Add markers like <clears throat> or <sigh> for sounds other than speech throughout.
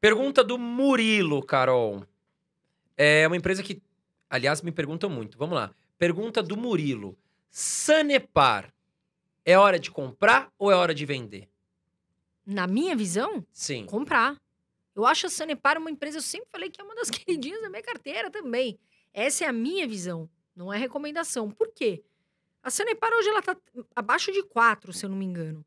Pergunta do Murilo, Carol. É uma empresa que, aliás, me perguntam muito. Vamos lá. Pergunta do Murilo. Sanepar é hora de comprar ou é hora de vender? Na minha visão? Sim. Comprar. Eu acho a Sanepar uma empresa, eu sempre falei que é uma das <laughs> queridinhas da minha carteira também. Essa é a minha visão, não é recomendação. Por quê? A Sanepar hoje ela tá abaixo de 4, se eu não me engano.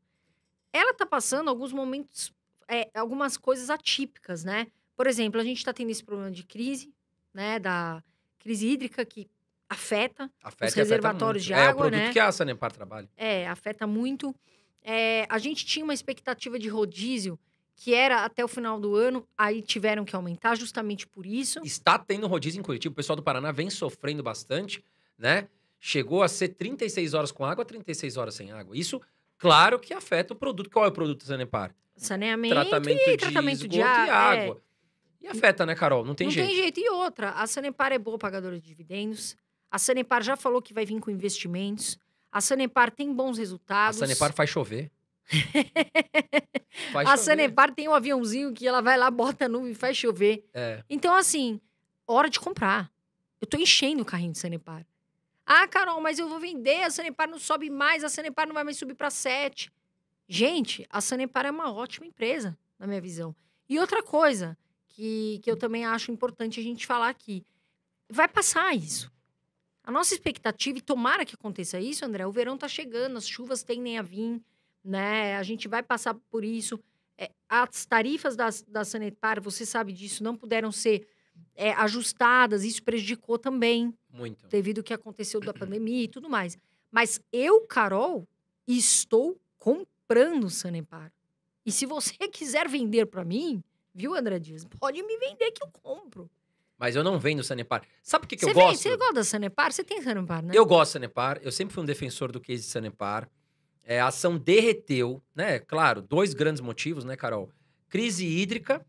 Ela tá passando alguns momentos é, algumas coisas atípicas, né? Por exemplo, a gente está tendo esse problema de crise, né? Da crise hídrica que afeta, afeta os reservatórios afeta de água, né? É o produto né? que a Sanepar trabalha. É, afeta muito. É, a gente tinha uma expectativa de rodízio que era até o final do ano, aí tiveram que aumentar justamente por isso. Está tendo rodízio em Curitiba, o pessoal do Paraná vem sofrendo bastante, né? Chegou a ser 36 horas com água, 36 horas sem água. Isso, claro que afeta o produto. Qual é o produto da Sanepar? Saneamento tratamento e de tratamento de é. água. E, água. É. e afeta, né, Carol? Não tem Não jeito. Não tem jeito. E outra, a Sanepar é boa pagadora de dividendos. A Sanepar já falou que vai vir com investimentos. A Sanepar tem bons resultados. A Sanepar faz chover. <laughs> faz a chover. Sanepar tem um aviãozinho que ela vai lá, bota a nuvem e faz chover. É. Então, assim, hora de comprar. Eu tô enchendo o carrinho de Sanepar. Ah, Carol, mas eu vou vender, a Sanepar não sobe mais, a Sanepar não vai mais subir para 7. Gente, a Sanepar é uma ótima empresa, na minha visão. E outra coisa que, que eu também acho importante a gente falar aqui: vai passar isso. A nossa expectativa, e tomara que aconteça isso, André, o verão está chegando, as chuvas tendem a vir, né? A gente vai passar por isso. É, as tarifas da, da Sanepar, você sabe disso, não puderam ser é, ajustadas, isso prejudicou também. Muito. Devido ao que aconteceu da <clears throat> pandemia e tudo mais. Mas eu, Carol, estou com comprando o Sanepar. E se você <laughs> quiser vender para mim, viu, André Dias? Pode me vender que eu compro. Mas eu não vendo Sanepar. Sabe o que, que eu vem, gosto? Você gosta da Sanepar? Você tem Sanepar, né? Eu gosto da Sanepar. Eu sempre fui um defensor do case de Sanepar. É, a ação derreteu, né? Claro, dois grandes motivos, né, Carol? Crise hídrica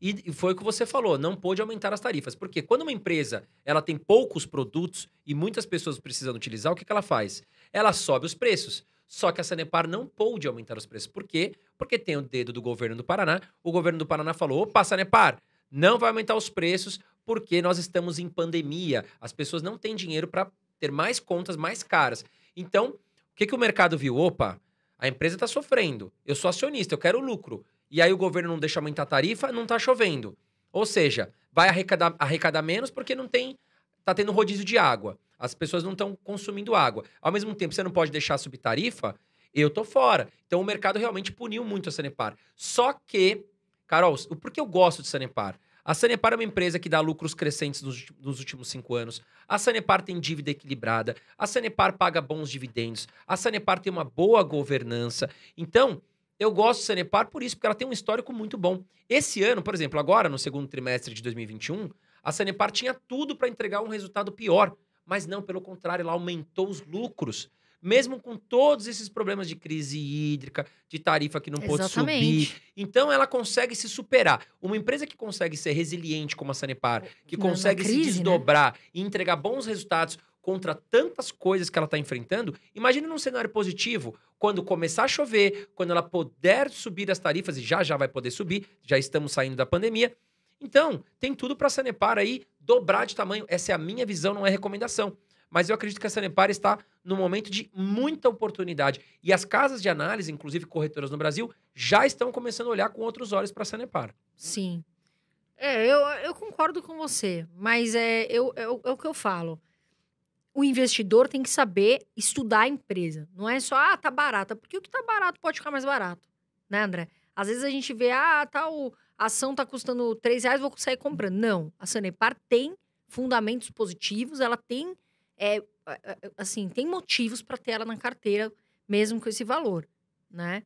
e foi o que você falou, não pôde aumentar as tarifas. Porque quando uma empresa ela tem poucos produtos e muitas pessoas precisam utilizar, o que, que ela faz? Ela sobe os preços. Só que a Sanepar não pôde aumentar os preços. Por quê? Porque tem o dedo do governo do Paraná. O governo do Paraná falou: opa, Sanepar, não vai aumentar os preços porque nós estamos em pandemia. As pessoas não têm dinheiro para ter mais contas mais caras. Então, o que, que o mercado viu? Opa, a empresa está sofrendo. Eu sou acionista, eu quero lucro. E aí o governo não deixa aumentar a tarifa, não está chovendo. Ou seja, vai arrecadar, arrecadar menos porque não tem. está tendo rodízio de água. As pessoas não estão consumindo água. Ao mesmo tempo, você não pode deixar subir tarifa, eu tô fora. Então o mercado realmente puniu muito a Sanepar. Só que, Carol, por que eu gosto de Sanepar? A Sanepar é uma empresa que dá lucros crescentes nos, últimos cinco anos. A Sanepar tem dívida equilibrada. A Sanepar paga bons dividendos. A Sanepar tem uma boa governança. Então, eu gosto de Sanepar por isso, porque ela tem um histórico muito bom. Esse ano, por exemplo, agora, no segundo trimestre de 2021, a Sanepar tinha tudo para entregar um resultado pior. Mas não, pelo contrário, ela aumentou os lucros. Mesmo com todos esses problemas de crise hídrica, de tarifa que não pôde subir. Então, ela consegue se superar. Uma empresa que consegue ser resiliente como a Sanepar, que não, consegue crise, se né? desdobrar né? e entregar bons resultados contra tantas coisas que ela está enfrentando, imagine num cenário positivo, quando começar a chover, quando ela puder subir as tarifas, e já já vai poder subir, já estamos saindo da pandemia, então, tem tudo para a Sanepar aí dobrar de tamanho. Essa é a minha visão, não é recomendação. Mas eu acredito que a Sanepar está num momento de muita oportunidade. E as casas de análise, inclusive corretoras no Brasil, já estão começando a olhar com outros olhos para a Sanepar. Sim. É, eu, eu concordo com você, mas é, eu, eu, é, é, é o que eu falo. O investidor tem que saber estudar a empresa. Não é só, ah, tá barata. Porque o que tá barato pode ficar mais barato, né, André? Às vezes a gente vê, ah, tal tá, ação tá custando 3 reais, vou sair comprando. Não, a Sanepar tem fundamentos positivos, ela tem, é, assim, tem motivos para ter ela na carteira, mesmo com esse valor, né?